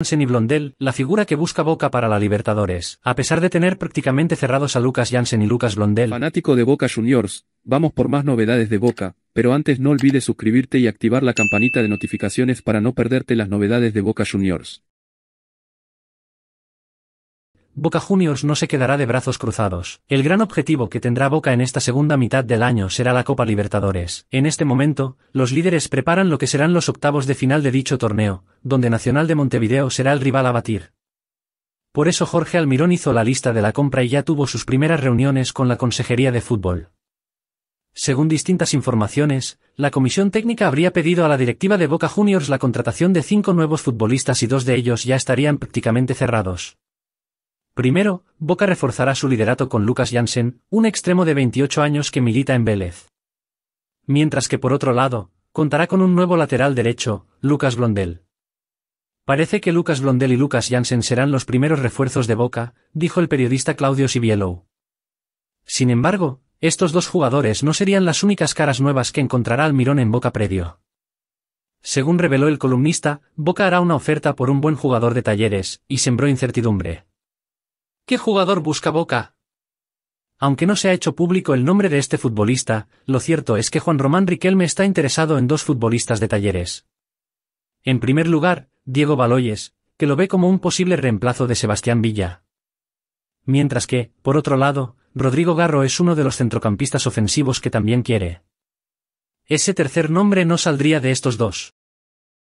Jansen y Blondel, la figura que busca Boca para la Libertadores. A pesar de tener prácticamente cerrados a Lucas Jansen y Lucas Blondel. Fanático de Boca Juniors, vamos por más novedades de Boca, pero antes no olvides suscribirte y activar la campanita de notificaciones para no perderte las novedades de Boca Juniors. Boca Juniors no se quedará de brazos cruzados. El gran objetivo que tendrá Boca en esta segunda mitad del año será la Copa Libertadores. En este momento, los líderes preparan lo que serán los octavos de final de dicho torneo, donde Nacional de Montevideo será el rival a batir. Por eso Jorge Almirón hizo la lista de la compra y ya tuvo sus primeras reuniones con la Consejería de Fútbol. Según distintas informaciones, la comisión técnica habría pedido a la directiva de Boca Juniors la contratación de cinco nuevos futbolistas y dos de ellos ya estarían prácticamente cerrados. Primero, Boca reforzará su liderato con Lucas Jansen, un extremo de 28 años que milita en Vélez. Mientras que por otro lado, contará con un nuevo lateral derecho, Lucas Blondel. Parece que Lucas Blondel y Lucas Jansen serán los primeros refuerzos de Boca, dijo el periodista Claudio Sibielow. Sin embargo, estos dos jugadores no serían las únicas caras nuevas que encontrará Almirón en Boca Predio. Según reveló el columnista, Boca hará una oferta por un buen jugador de talleres, y sembró incertidumbre. ¿Qué jugador busca Boca? Aunque no se ha hecho público el nombre de este futbolista, lo cierto es que Juan Román Riquelme está interesado en dos futbolistas de talleres. En primer lugar, Diego Baloyes, que lo ve como un posible reemplazo de Sebastián Villa. Mientras que, por otro lado, Rodrigo Garro es uno de los centrocampistas ofensivos que también quiere. Ese tercer nombre no saldría de estos dos.